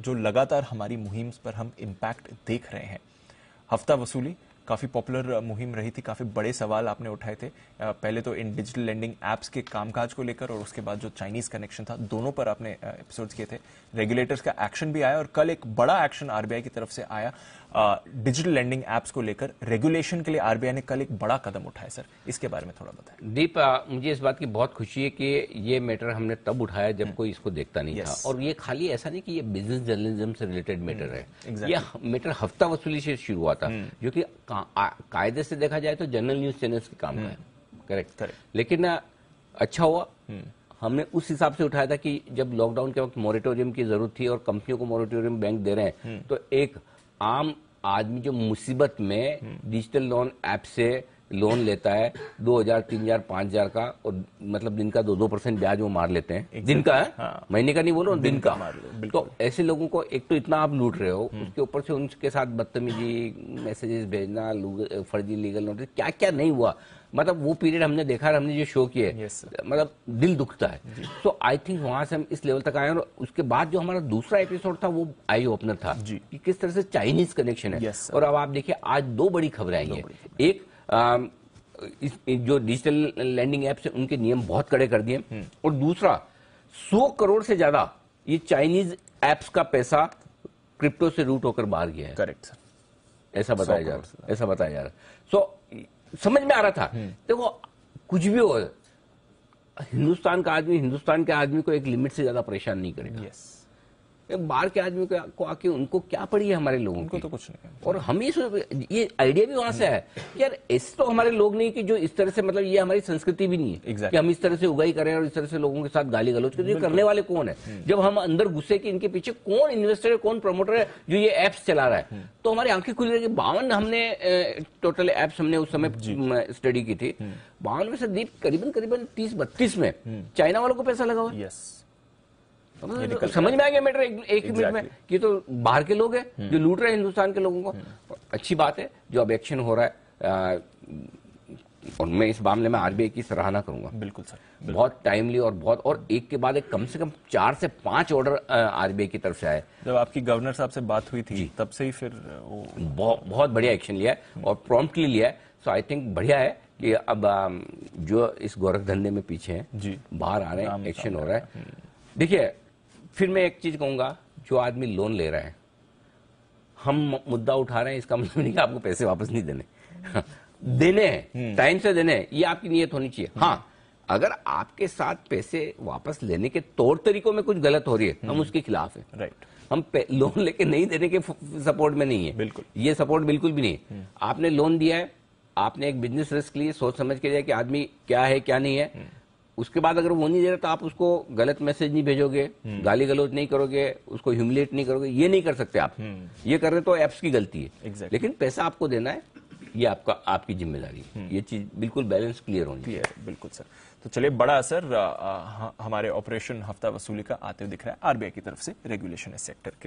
जो लगातार हमारी मुहिम पर हम इम्पैक्ट देख रहे हैं हफ्ता वसूली काफ़ी पॉपुलर मुहिम रही थी काफ़ी बड़े सवाल आपने उठाए थे पहले तो इन डिजिटल लैंडिंग एप्स के कामकाज को लेकर और उसके बाद जो चाइनीज कनेक्शन था दोनों पर आपने एपिसोड किए थे रेगुलेटर्स का एक्शन भी आया और कल एक बड़ा एक्शन आरबीआई की तरफ से आया डिजिटल लैंडिंग एप्स को लेकर रेगुलेशन के लिए आरबीआई ने कल एक बड़ा कदम उठाया सर इसके बारे में थोड़ा बताया दीप मुझे इस बात की बहुत खुशी है कि ये मैटर हमने तब उठाया जब हम्म। कोई इसको देखता नहीं था और ये खाली ऐसा नहीं कि ये बिजनेस जर्नलिज्म से रिलेटेड मैटर है ये मैटर हफ्ता वसूली से शुरू हुआ था हम्म। जो कि हाँ, कायदे से देखा जाए तो जनरल न्यूज चैनल्स के काम है करेक्ट हम्म, करेक्ट लेकिन अच्छा हुआ हम्म। हमने उस हिसाब से उठाया था कि जब लॉकडाउन के वक्त मॉरिटोरियम की जरूरत थी और कंपनियों को मॉरिटोरियम बैंक दे रहे हैं हम्म। तो एक आम आदमी जो मुसीबत में डिजिटल लोन ऐप से लोन लेता है दो हजार तीन हजार पांच हजार का और मतलब दिन का दो दो परसेंट ब्याज वो मार लेते हैं दिन का है हाँ। महीने का नहीं बोलो दिन, दिन का, का मार तो ऐसे लोगों को एक तो इतना आप लूट रहे हो हम्म। उसके ऊपर से उनके साथ बदतमीजी मैसेजेस भेजना फर्जी लीगल नोटिस क्या क्या नहीं हुआ मतलब वो पीरियड हमने देखा हमने जो शो किए yes, मतलब दिल दुखता है तो आई थिंक वहां से हम इस लेवल तक आए और उसके बाद जो हमारा दूसरा एपिसोड था वो आई ओपनर था कि किस तरह से चाइनीज कनेक्शन है yes, और अब आप देखिए आज दो बड़ी खबरें आई है एक जो डिजिटल लैंडिंग एप्स है उनके नियम बहुत कड़े कर दिए हम्म। और दूसरा 100 करोड़ से ज्यादा ये चाइनीज एप्स का पैसा क्रिप्टो से रूट होकर बाहर गया है करेक्ट सर ऐसा बताया जा रहा ऐसा बताया जा रहा सो समझ में आ रहा था हम्म। देखो कुछ भी हो हिंदुस्तान का आदमी हिंदुस्तान के आदमी को एक लिमिट से ज्यादा परेशान नहीं करेगा yes. बाहर के आदमी को आके उनको क्या पड़ी है हमारे लोगों को तो कुछ नहीं और हम ये ये आइडिया भी वहां से है कि यार ऐसे तो हमारे लोग नहीं कि जो इस तरह से मतलब ये हमारी संस्कृति भी नहीं है exactly. कि हम इस तरह से उगाई करें और इस तरह से लोगों के साथ गाली गलोच करें करने वाले कौन है हम्म। जब हम अंदर घुसे कि इनके पीछे कौन इन्वेस्टर है कौन प्रमोटर है जो ये एप्स चला रहा है हम्म। तो हमारी आंखें खुली रहेगी बावन हमने टोटल एप्स हमने उस समय स्टडी की थी हम्म। बावन में से करीबन करीबन तीस बत्तीस में चाइना वालों को पैसा लगा हुआ तो तो समझ में आएंगे मैटर एक, एक exactly. मिनट में ये तो बाहर के लोग हैं हम्म। जो लूट रहे हैं हिंदुस्तान के लोगों को हम्म। अच्छी बात है जो अब एक्शन हो रहा है और मैं इस मामले में आरबीआई की सराहना करूंगा बिल्कुल सर बिल्कुल। बहुत टाइमली और बहुत और एक के बाद एक कम से कम चार से पांच ऑर्डर आरबीआई की तरफ से आए जब आपकी गवर्नर साहब से बात हुई थी तब से ही फिर वो... बहुत, बढ़िया एक्शन लिया है हम्म। और प्रॉम्प्टली लिया है सो आई थिंक बढ़िया है कि अब um, जो इस गोरख धंधे में पीछे है बाहर आ रहे हैं एक्शन हो रहा है देखिए फिर मैं एक चीज़ कहूंगा जो आदमी लोन ले रहा है हम मुद्दा उठा रहे हैं इसका मतलब नहीं कि आपको पैसे वापस नहीं देने देने हैं टाइम हम्म। से देने ये आपकी नीयत होनी चाहिए हाँ हम्म। अगर आपके साथ पैसे वापस लेने के तौर तरीकों में कुछ गलत हो रही है हम हम्म। उसके खिलाफ है राइट हम लोन लेके नहीं देने के सपोर्ट में नहीं है बिल्कुल ये सपोर्ट बिल्कुल भी नहीं है आपने लोन दिया है आपने एक बिजनेस रिस्क लिए सोच समझ के लिया कि आदमी क्या है क्या नहीं है उसके बाद अगर वो नहीं दे रहा तो आप उसको गलत मैसेज नहीं भेजोगे हम्म। गाली गलौज नहीं करोगे उसको ह्यूमिलेट नहीं करोगे ये नहीं कर सकते आप हम्म। ये कर रहे तो ऐप्स की गलती है exactly. लेकिन पैसा आपको देना है ये आपका आपकी जिम्मेदारी है हम्म। ये चीज बिल्कुल बैलेंस क्लियर होनी चाहिए बिल्कुल सर तो चलिए बड़ा असर हमारे ऑपरेशन हफ्ता वसूली का आते हुए दिख रहा है आरबीआई की तरफ से रेगुलेशन है सेक्टर के